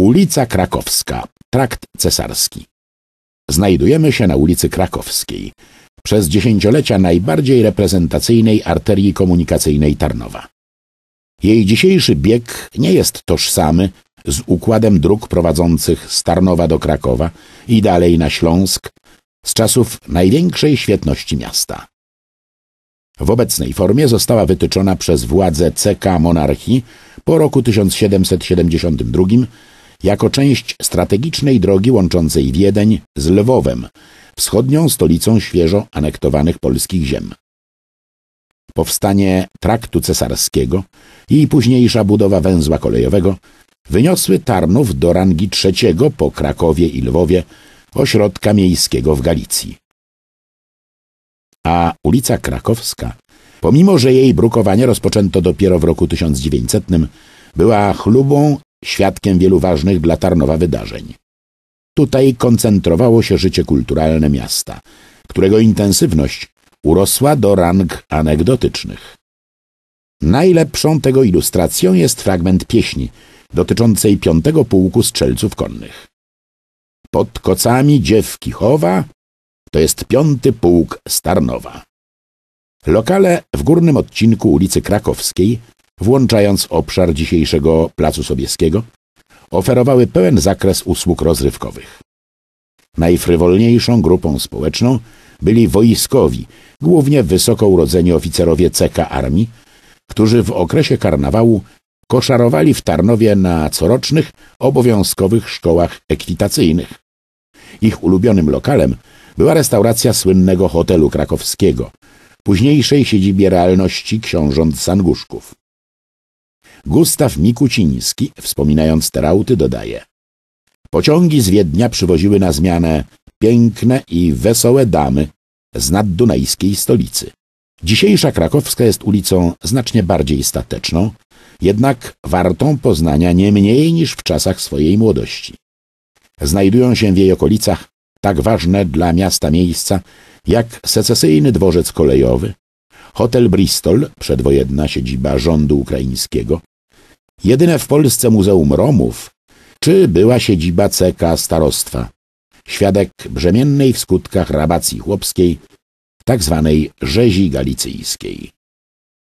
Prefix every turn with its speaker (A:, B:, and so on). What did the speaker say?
A: Ulica Krakowska, trakt cesarski. Znajdujemy się na ulicy Krakowskiej, przez dziesięciolecia najbardziej reprezentacyjnej arterii komunikacyjnej Tarnowa. Jej dzisiejszy bieg nie jest tożsamy z układem dróg prowadzących z Tarnowa do Krakowa i dalej na Śląsk z czasów największej świetności miasta. W obecnej formie została wytyczona przez władze CK Monarchii po roku 1772 jako część strategicznej drogi łączącej Wiedeń z Lwowem, wschodnią stolicą świeżo anektowanych polskich ziem. Powstanie traktu cesarskiego i późniejsza budowa węzła kolejowego wyniosły Tarnów do rangi trzeciego po Krakowie i Lwowie ośrodka miejskiego w Galicji. A ulica Krakowska, pomimo że jej brukowanie rozpoczęto dopiero w roku 1900, była chlubą świadkiem wielu ważnych dla Tarnowa wydarzeń. Tutaj koncentrowało się życie kulturalne miasta, którego intensywność urosła do rang anegdotycznych. Najlepszą tego ilustracją jest fragment pieśni dotyczącej piątego pułku strzelców konnych. Pod kocami dziewki chowa to jest piąty pułk Starnowa. Lokale w górnym odcinku ulicy Krakowskiej włączając obszar dzisiejszego Placu Sobieskiego, oferowały pełen zakres usług rozrywkowych. Najfrywolniejszą grupą społeczną byli wojskowi, głównie wysoko urodzeni oficerowie CK Armii, którzy w okresie karnawału koszarowali w Tarnowie na corocznych, obowiązkowych szkołach ekwitacyjnych. Ich ulubionym lokalem była restauracja słynnego hotelu krakowskiego, późniejszej siedzibie realności książąt Sanguszków. Gustaw Mikuciński, wspominając te rauty, dodaje Pociągi z Wiednia przywoziły na zmianę piękne i wesołe damy z naddunajskiej stolicy. Dzisiejsza krakowska jest ulicą znacznie bardziej stateczną, jednak wartą poznania nie mniej niż w czasach swojej młodości. Znajdują się w jej okolicach tak ważne dla miasta miejsca jak secesyjny dworzec kolejowy, hotel Bristol, przedwojenna siedziba rządu ukraińskiego, Jedyne w Polsce Muzeum Romów czy była siedziba CK Starostwa, świadek brzemiennej w skutkach rabacji chłopskiej, tzw. Tak rzezi galicyjskiej.